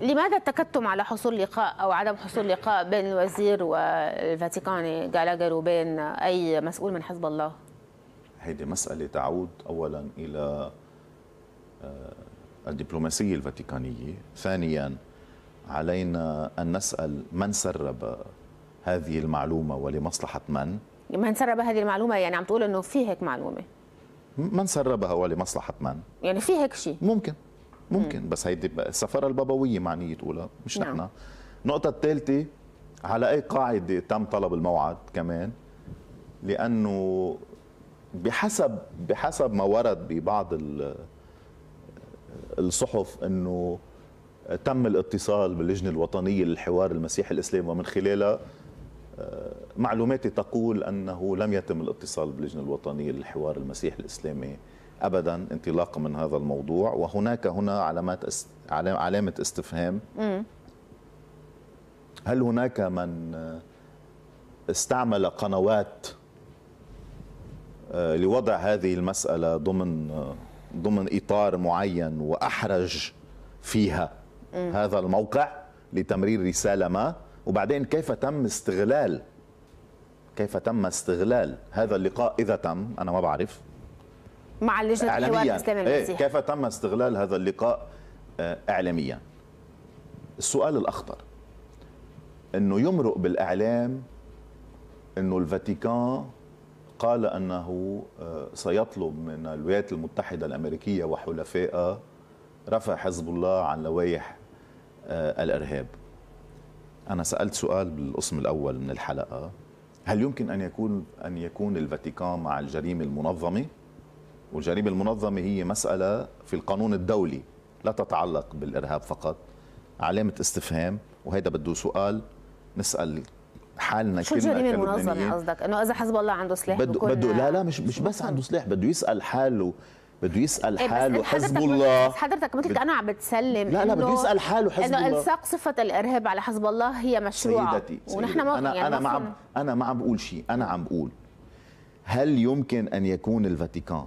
لماذا التكتم على حصول لقاء او عدم حصول لقاء بين الوزير والفاتيكاني جالاجر وبين اي مسؤول من حزب الله؟ هيدي مسألة تعود أولا إلى آه، الدبلوماسية الفاتيكانية ثانيا علينا أن نسأل من سرب هذه المعلومة ولمصلحة من من سرب هذه المعلومة يعني عم تقول أنه في هيك معلومة من سربها ولمصلحة من يعني في هيك شيء ممكن ممكن بس هيدي السفاره البابويه معنيه تقولها مش نعم. نحن النقطه الثالثه على اي قاعده تم طلب الموعد كمان لانه بحسب بحسب ما ورد ببعض الصحف انه تم الاتصال باللجنه الوطنيه للحوار المسيحي الاسلامي ومن خلالها آه، معلوماتي تقول انه لم يتم الاتصال باللجنه الوطنيه للحوار المسيحي الاسلامي ابدا انطلاقا من هذا الموضوع وهناك هنا علامات علامه استفهام هل هناك من استعمل قنوات آه، لوضع هذه المساله ضمن آه، ضمن اطار معين واحرج فيها هذا الموقع لتمرير رساله ما وبعدين كيف تم استغلال كيف تم استغلال هذا اللقاء اذا تم انا ما بعرف مع لجنه الحوار الاسلامي إيه، المسيحي كيف تم استغلال هذا اللقاء آه، اعلاميا السؤال الاخطر انه يمرق بالاعلام انه الفاتيكان قال انه آه، سيطلب من الولايات المتحده الامريكيه وحلفائها رفع حزب الله عن لوائح آه، الارهاب انا سالت سؤال بالقسم الاول من الحلقه هل يمكن ان يكون ان يكون الفاتيكان مع الجريمه المنظمه والجريمة المنظمة هي مسألة في القانون الدولي لا تتعلق بالإرهاب فقط علامة استفهام وهيدا بده سؤال نسأل حالنا شو الجريمة المنظمة قصدك انه اذا حزب الله عنده سلاح بده بده لا لا مش مش بس عنده سلاح بده يسأل حاله بده يسال إيه حاله حزب الله بس حضرتك مثل كانه عم بتسلم لا لا بده يسال حاله حزب الله انه الصاق صفه الارهاب على حزب الله هي مشروعه سيدتي, سيدتي ونحن ما انا يعني انا ما عم انا ما عم بقول شيء انا عم بقول هل يمكن ان يكون الفاتيكان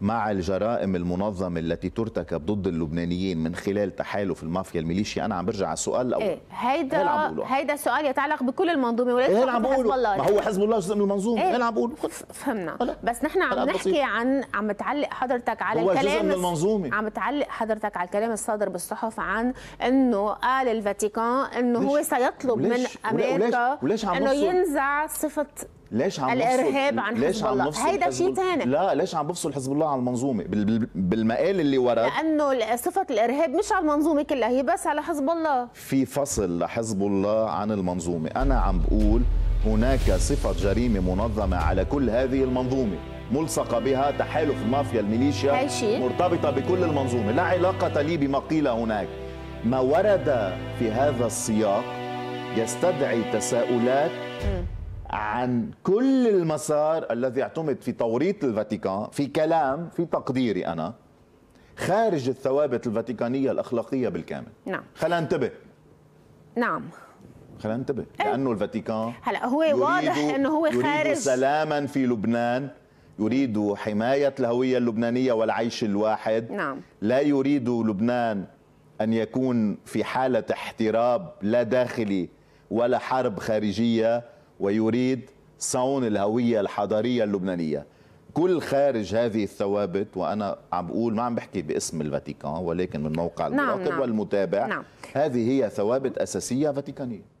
مع الجرائم المنظمة التي ترتكب ضد اللبنانيين من خلال تحالف المافيا الميليشيا أنا عم برجع على السؤال الأول إيه؟ هيدا هيدا سؤال يتعلق بكل المنظومة وليس إيه حزب الله ما هو حزب الله جزء من المنظومة إيه؟ أنا عم بقول فهمنا ألا. بس نحن عم نحكي بصير. عن عم تعلق حضرتك على هو الكلام جزء من المنظومة عم تعلق حضرتك على الكلام الصادر بالصحف عن إنه قال الفاتيكان إنه هو سيطلب وليش؟ من أمريكا وليش؟ وليش عم إنه ينزع صفة ليش عم الارهاب عن ليش حزب الله هيدا شيء ثاني لا ليش عم بفصل حزب الله عن المنظومه بالمقال اللي ورد لانه صفه الارهاب مش على المنظومه كلها هي بس على حزب الله في فصل لحزب الله عن المنظومه انا عم بقول هناك صفه جريمه منظمه على كل هذه المنظومه ملصقة بها تحالف المافيا الميليشيا مرتبطة بكل المنظومة لا علاقة لي بما قيل هناك ما ورد في هذا السياق يستدعي تساؤلات م. عن كل المسار الذي اعتمد في توريط الفاتيكان في كلام في تقديري أنا خارج الثوابت الفاتيكانية الأخلاقية بالكامل نعم خلينا ننتبه نعم خلينا ننتبه إيه. لأنه الفاتيكان هلا هو واضح أنه هو خارج يريد سلاما في لبنان يريد حماية الهوية اللبنانية والعيش الواحد نعم. لا يريد لبنان أن يكون في حالة احتراب لا داخلي ولا حرب خارجية ويريد صون الهوية الحضارية اللبنانية كل خارج هذه الثوابت وانا عم بقول ما عم بحكي باسم الفاتيكان ولكن من موقع نعم، المراقب نعم والمتابع نعم. هذه هي ثوابت اساسيه فاتيكانيه